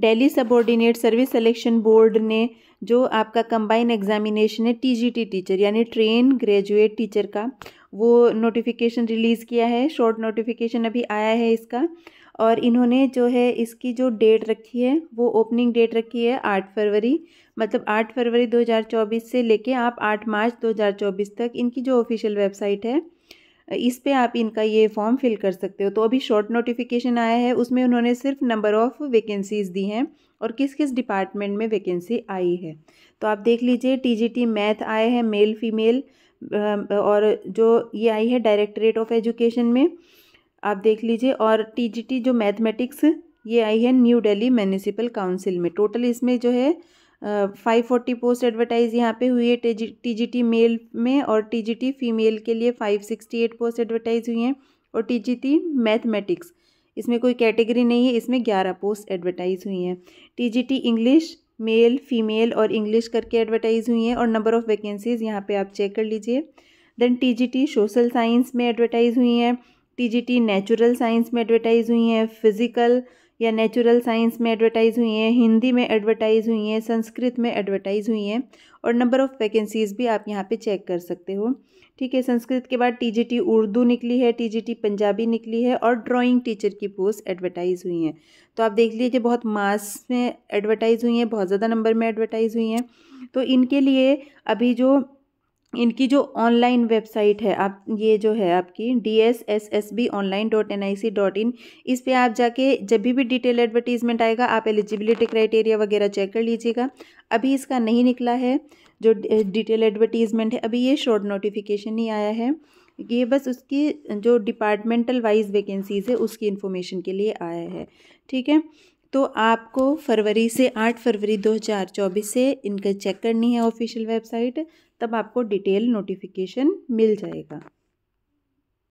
Delhi subordinate service selection board ने जो आपका कंबाइन एग्जामिनेशन है टीजीटी टीचर यानी ट्रेन ग्रेजुएट टीचर का वो नोटिफिकेशन रिलीज़ किया है शॉर्ट नोटिफिकेशन अभी आया है इसका और इन्होंने जो है इसकी जो डेट रखी है वो ओपनिंग डेट रखी है आठ फरवरी मतलब आठ फरवरी 2024 से लेके आप आठ मार्च 2024 तक इनकी जो ऑफिशियल वेबसाइट है इस पर आप इनका ये फॉर्म फिल कर सकते हो तो अभी शॉर्ट नोटिफिकेशन आया है उसमें उन्होंने सिर्फ नंबर ऑफ़ वैकेंसीज़ दी हैं और किस किस डिपार्टमेंट में वैकेंसी आई है तो आप देख लीजिए टीजीटी मैथ आए हैं मेल फीमेल और जो ये आई है डायरेक्टरेट ऑफ एजुकेशन में आप देख लीजिए और टी जो मैथमेटिक्स ये आई है न्यू डेली म्यूनिसिपल काउंसिल में टोटल इसमें जो है फाइव फोर्टी पोस्ट एडवर्टाइज यहाँ पे हुई है टीजीटी मेल में और टीजीटी फीमेल के लिए five sixty eight post advertise हुई हैं और टीजीटी मैथमेटिक्स इसमें कोई कैटेगरी नहीं है इसमें ग्यारह पोस्ट एडवर्टाइज हुई हैं टीजीटी इंग्लिश मेल फीमेल और इंग्लिश करके एडवर्टाइज हुई हैं और नंबर ऑफ़ वैकेंसीज़ यहाँ पे आप चेक कर लीजिए देन टी सोशल साइंस में एडवर्टाइज हुई हैं टी नेचुरल साइंस में एडवर्टाइज हुई हैं फिजिकल या नेचुरल साइंस में एडवर्टाइज़ हुई हैं हिंदी में एडवर्टाइज़ हुई हैं संस्कृत में एडवर्टाइज़ हुई हैं और नंबर ऑफ़ वैकेंसीज़ भी आप यहाँ पे चेक कर सकते हो ठीक है संस्कृत के बाद टीजीटी उर्दू निकली है टीजीटी पंजाबी निकली है और ड्राइंग टीचर की पोस्ट एडवर्टाइज़ हुई हैं तो आप देख लीजिए बहुत मास में एडवर्टाइज़ हुई हैं बहुत ज़्यादा नंबर में एडवर्टाइज़ हुई हैं तो इनके लिए अभी जो इनकी जो ऑनलाइन वेबसाइट है आप ये जो है आपकी D S S S B online dot N I C dot in इस पर आप जाके जब भी भी डिटेल एडवर्टीजमेंट आएगा आप एलिजिबिलिटी क्राइटेरिया वगैरह चेक कर लीजिएगा अभी इसका नहीं निकला है जो डिटेल एडवर्टीजमेंट है अभी ये शॉर्ट नोटिफिकेशन ही आया है ये बस उसकी जो डिपार्टमेंटल वाइज वैकेंसीज़ है उसकी इन्फॉर्मेशन के लिए आया है ठीक है तो आपको फरवरी से आठ फरवरी 2024 से इनका चेक करनी है ऑफिशियल वेबसाइट तब आपको डिटेल नोटिफिकेशन मिल जाएगा